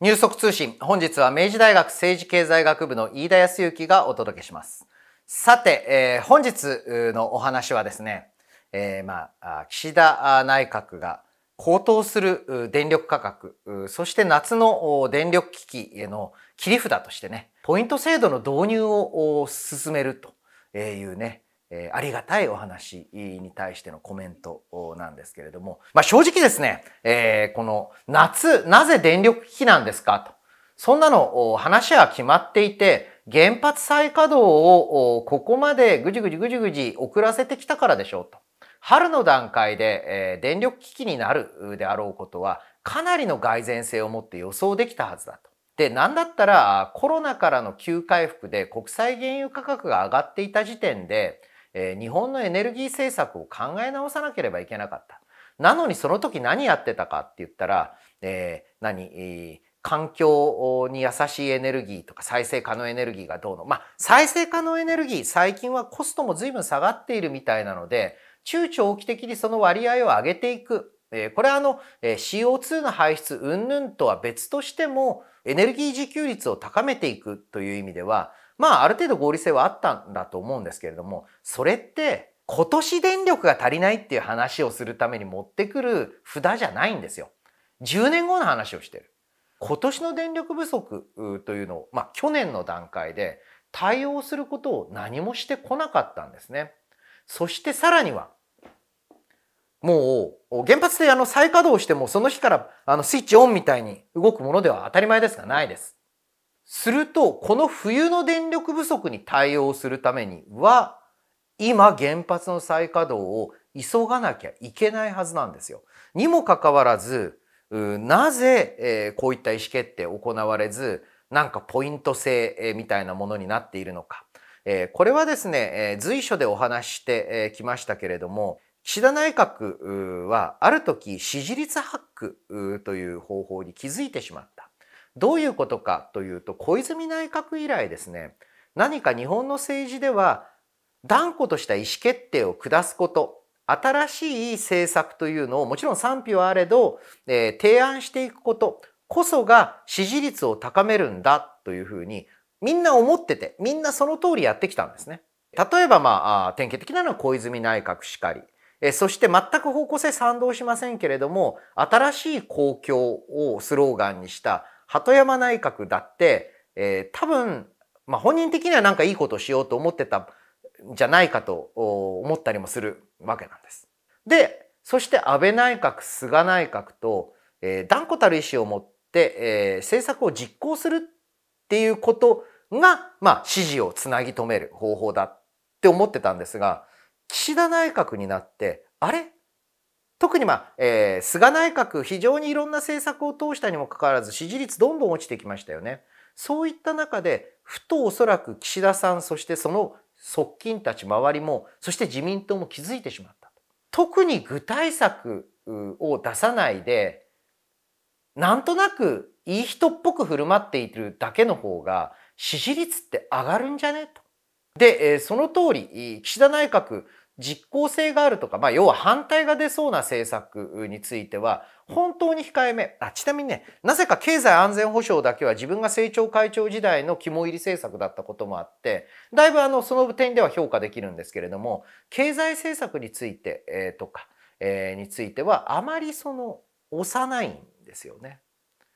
ニュース速通信、本日は明治大学政治経済学部の飯田康之がお届けします。さて、えー、本日のお話はですね、えー、まあ、岸田内閣が高騰する電力価格、そして夏の電力危機への切り札としてね、ポイント制度の導入を進めるというね、えー、ありがたいお話に対してのコメントなんですけれども、まあ、正直ですね、えー、この夏、なぜ電力危機なんですかと。そんなの話は決まっていて、原発再稼働をここまでぐじぐじぐじぐじ遅らせてきたからでしょうと。春の段階で、えー、電力危機になるであろうことは、かなりの蓋然性を持って予想できたはずだと。で、なんだったらコロナからの急回復で国際原油価格が上がっていた時点で、えー、日本のエネルギー政策を考え直さなければいけなかった。なのにその時何やってたかって言ったら、えー、何、えー環境に優しいエネルギーとか再生可能エネルギーがどうの。まあ、再生可能エネルギー、最近はコストも随分下がっているみたいなので、中長期的にその割合を上げていく。えこれはあの、え CO2 の排出云々とは別としても、エネルギー自給率を高めていくという意味では、まあある程度合理性はあったんだと思うんですけれども、それって今年電力が足りないっていう話をするために持ってくる札じゃないんですよ。10年後の話をしてる。今年の電力不足というのを、まあ去年の段階で対応することを何もしてこなかったんですね。そしてさらには、もう原発であの再稼働してもその日からあのスイッチオンみたいに動くものでは当たり前ですがないです。すると、この冬の電力不足に対応するためには、今原発の再稼働を急がなきゃいけないはずなんですよ。にもかかわらず、なぜ、えー、こういった意思決定行われず、なんかポイント制、えー、みたいなものになっているのか。えー、これはですね、えー、随所でお話ししてき、えー、ましたけれども、岸田内閣はある時支持率ハックという方法に気づいてしまった。どういうことかというと小泉内閣以来ですね何か日本の政治では断固とした意思決定を下すこと新しい政策というのをもちろん賛否はあれど、えー、提案していくことこそが支持率を高めるんだというふうにみんな思っててみんなその通りやってきたんですね。例えばまあ典型的なのは小泉内閣しかりえそして全く方向性賛同しませんけれども新しい公共をスローガンにした鳩山内閣だって、えー、多分、まあ、本人的には何かいいことをしようと思ってたんじゃないかと思ったりもするわけなんです。で、そして安倍内閣、菅内閣と、えー、断固たる意思を持って、えー、政策を実行するっていうことが、まあ、支持をつなぎ止める方法だって思ってたんですが、岸田内閣になって、あれ特に、まあえー、菅内閣非常にいろんな政策を通したにもかかわらず支持率どんどん落ちてきましたよね。そういった中でふとおそらく岸田さんそしてその側近たち周りもそして自民党も気づいてしまった。特に具体策を出さないでなんとなくいい人っぽく振る舞っているだけの方が支持率って上がるんじゃねと。で、えー、その通り岸田内閣実効性があるとか、まあ、要は反対が出そうな政策については、本当に控えめ。あ、ちなみにね、なぜか経済安全保障だけは自分が政調会長時代の肝入り政策だったこともあって、だいぶあの、その点では評価できるんですけれども、経済政策について、えー、とか、えー、については、あまりその、幼いんですよね。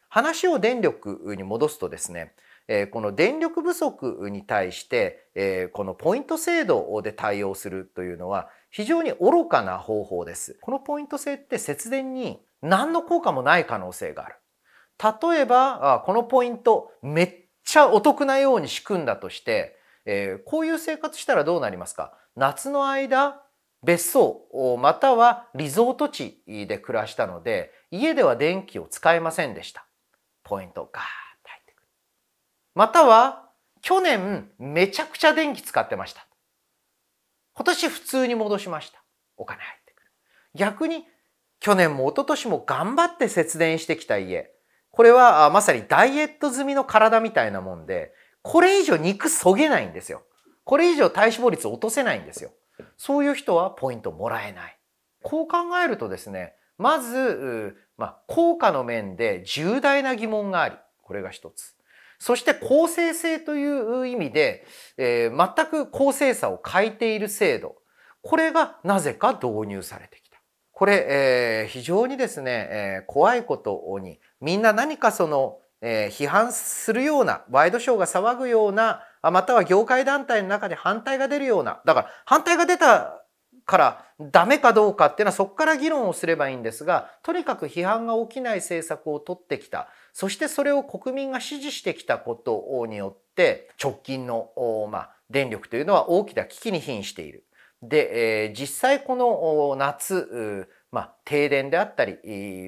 話を電力に戻すとですね、えこの電力不足に対して、えこのポイント制度で対応するというのは非常に愚かな方法です。このポイント制って節電に何の効果もない可能性がある。例えば、このポイントめっちゃお得なように仕組んだとして、えこういう生活したらどうなりますか夏の間、別荘またはリゾート地で暮らしたので、家では電気を使えませんでした。ポイントか。または去年めちゃくちゃ電気使ってました。今年普通に戻しました。お金入ってくる。逆に去年も一昨年も頑張って節電してきた家。これはまさにダイエット済みの体みたいなもんで、これ以上肉そげないんですよ。これ以上体脂肪率落とせないんですよ。そういう人はポイントもらえない。こう考えるとですね、まず、まあ、効果の面で重大な疑問があり、これが一つ。そして公正性という意味で、えー、全く公正さを欠いている制度。これがなぜか導入されてきた。これ、えー、非常にですね、えー、怖いことに、みんな何かその、えー、批判するような、ワイドショーが騒ぐような、または業界団体の中で反対が出るような、だから反対が出たからダメかどうかっていうのはそこから議論をすればいいんですがとにかく批判が起きない政策を取ってきたそしてそれを国民が支持してきたことによって直近の、まあ、電力というのは大きな危機に瀕している。で、えー、実際この夏、まあ、停電であったり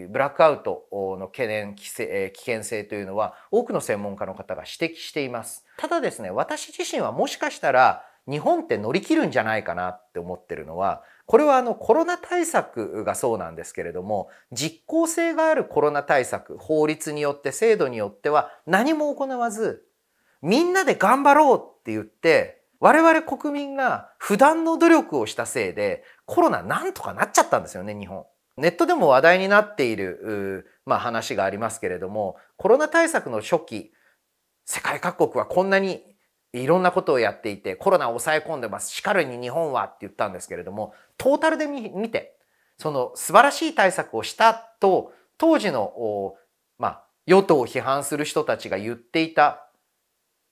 ブラックアウトの懸念危険性というのは多くの専門家の方が指摘しています。ただですね私自身はもしかしたら日本って乗り切るんじゃないかなって思ってるのはこれはあのコロナ対策がそうなんですけれども実効性があるコロナ対策法律によって制度によっては何も行わずみんなで頑張ろうって言って我々国民が不断の努力をしたせいでコロナなんとかなっちゃったんですよね日本。ネットでも話題になっている、まあ、話がありますけれどもコロナ対策の初期世界各国はこんなにいろんなことをやっていて、コロナを抑え込んでます。しかるに日本はって言ったんですけれども、トータルで見て、その素晴らしい対策をしたと、当時の、まあ、与党を批判する人たちが言っていた、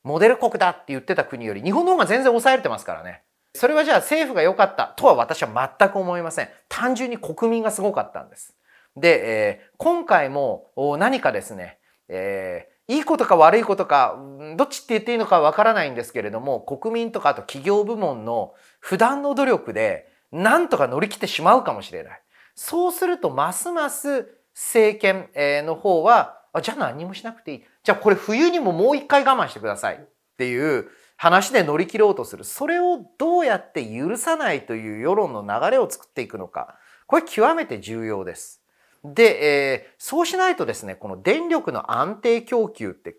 モデル国だって言ってた国より、日本の方が全然抑えれてますからね。それはじゃあ政府が良かったとは私は全く思いません。単純に国民がすごかったんです。で、えー、今回も何かですね、えー、いいことか悪いことか、どっちって言っていいのかわからないんですけれども、国民とかあと企業部門の普段の努力で、なんとか乗り切ってしまうかもしれない。そうすると、ますます政権の方は、あじゃあ何もしなくていい。じゃあこれ冬にももう一回我慢してくださいっていう話で乗り切ろうとする。それをどうやって許さないという世論の流れを作っていくのか。これ極めて重要です。で、えー、そうしないとですね、この電力の安定供給って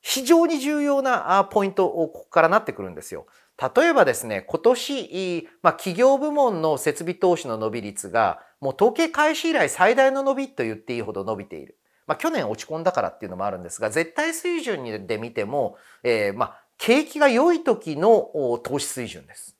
非常に重要なポイントをここからなってくるんですよ。例えばですね、今年、まあ、企業部門の設備投資の伸び率が、もう統計開始以来最大の伸びと言っていいほど伸びている。まあ、去年落ち込んだからっていうのもあるんですが、絶対水準で見ても、えー、まあ、景気が良い時の投資水準です。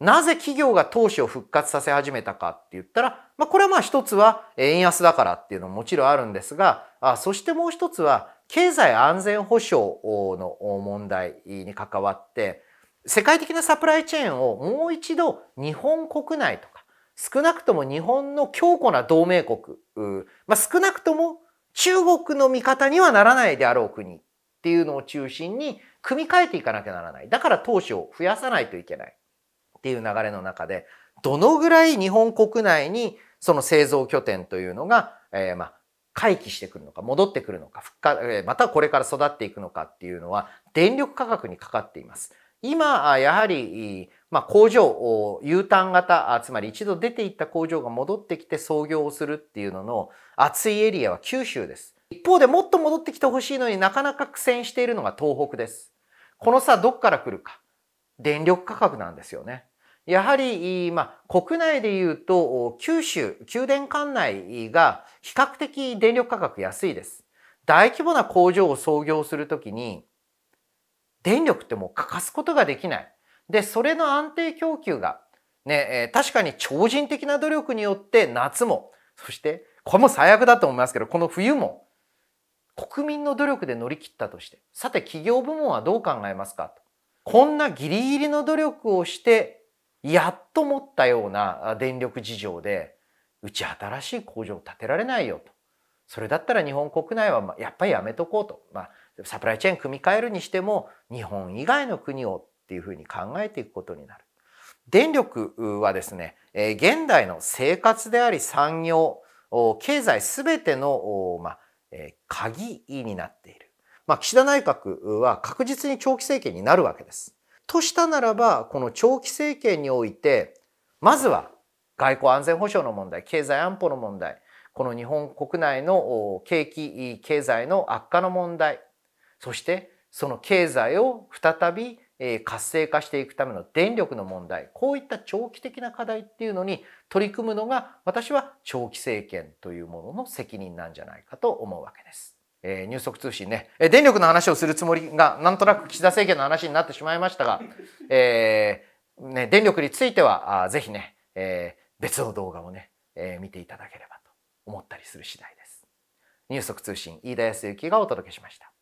なぜ企業が投資を復活させ始めたかって言ったら、まあ、これはまあ一つは円安だからっていうのももちろんあるんですが、あそしてもう一つは経済安全保障の問題に関わって、世界的なサプライチェーンをもう一度日本国内とか、少なくとも日本の強固な同盟国、まあ、少なくとも中国の味方にはならないであろう国っていうのを中心に組み替えていかなきゃならない。だから投資を増やさないといけない。っていう流れの中でどのぐらい日本国内にその製造拠点というのが、えー、まあ回帰してくるのか戻ってくるのか復活またこれから育っていくのかっていうのは電力価格にかかっています。今やはり、まあ、工場を U ターン型つまり一度出ていった工場が戻ってきて操業をするっていうのの熱いエリアは九州です。一方でもっと戻ってきてほしいのになかなか苦戦しているのが東北です。この差どっから来るか電力価格なんですよね。やはり、まあ、国内で言うと、九州、九電管内が比較的電力価格安いです。大規模な工場を創業するときに、電力ってもう欠かすことができない。で、それの安定供給が、ね、確かに超人的な努力によって夏も、そして、これも最悪だと思いますけど、この冬も、国民の努力で乗り切ったとして、さて企業部門はどう考えますかと。こんなギリギリの努力をしてやっと持ったような電力事情でうち新しい工場を建てられないよとそれだったら日本国内はやっぱりやめとこうと、まあ、サプライチェーン組み替えるにしても日本以外の国をっていうふうに考えていくことになる。電力はですね、え現代の生活であり産業経済すべての、まあえ鍵になっている、まあ、岸田内閣は確実に長期政権になるわけです。としたならば、この長期政権において、まずは外交安全保障の問題、経済安保の問題、この日本国内の景気、経済の悪化の問題、そしてその経済を再び活性化していくための電力の問題、こういった長期的な課題っていうのに取り組むのが私は長期政権というものの責任なんじゃないかと思うわけです。えー、入足通信ね、えー、電力の話をするつもりがなんとなく岸田政権の話になってしまいましたが、えーね、電力についてはあぜひね、えー、別の動画をね、えー、見ていただければと思ったりする次第です。ス速通信飯田康之がお届けしました。